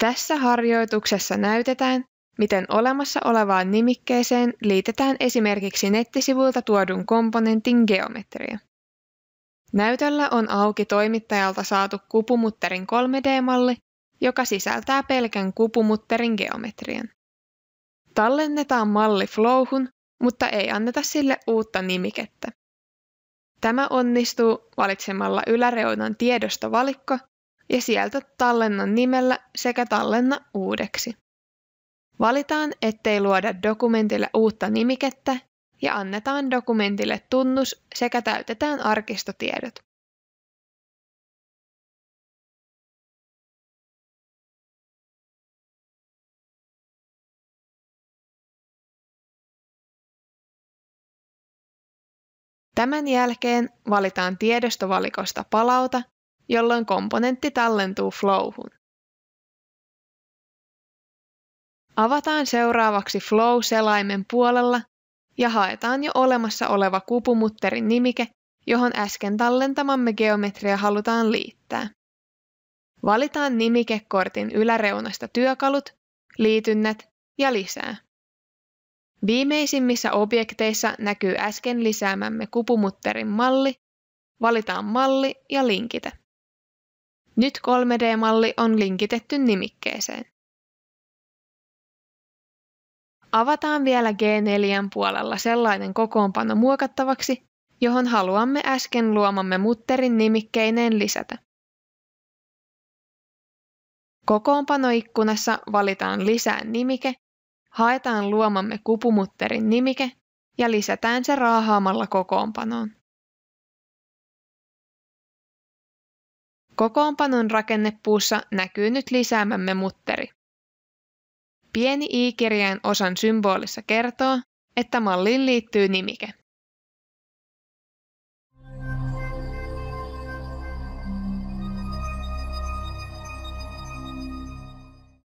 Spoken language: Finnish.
Tässä harjoituksessa näytetään, miten olemassa olevaan nimikkeeseen liitetään esimerkiksi nettisivuilta tuodun komponentin geometria. Näytöllä on auki toimittajalta saatu kupumutterin 3D-malli, joka sisältää pelkän kupumutterin geometrian. Tallennetaan malli Flowhun, mutta ei anneta sille uutta nimikettä. Tämä onnistuu valitsemalla yläreunan tiedostovalikko ja sieltä tallenna nimellä sekä tallenna uudeksi. Valitaan, ettei luoda dokumentille uutta nimikettä ja annetaan dokumentille tunnus sekä täytetään arkistotiedot. Tämän jälkeen valitaan tiedostovalikosta palauta jolloin komponentti tallentuu flowhun. Avataan seuraavaksi Flow-selaimen puolella ja haetaan jo olemassa oleva kupumutterin nimike, johon äsken tallentamamme geometria halutaan liittää. Valitaan nimikekortin yläreunasta työkalut, liitynnät ja lisää. Viimeisimmissä objekteissa näkyy äsken lisäämämme kupumutterin malli. Valitaan malli ja linkitä. Nyt 3D-malli on linkitetty nimikkeeseen. Avataan vielä G4 puolella sellainen kokoonpano muokattavaksi, johon haluamme äsken luomamme mutterin nimikkeineen lisätä. Kokoonpanoikkunassa valitaan lisää nimike, haetaan luomamme kupumutterin nimike ja lisätään se raahaamalla kokoonpanoon. Kokoonpanon rakennepuussa näkyy nyt lisäämämme mutteri. Pieni i-kirjain osan symbolissa kertoo, että malliin liittyy nimike.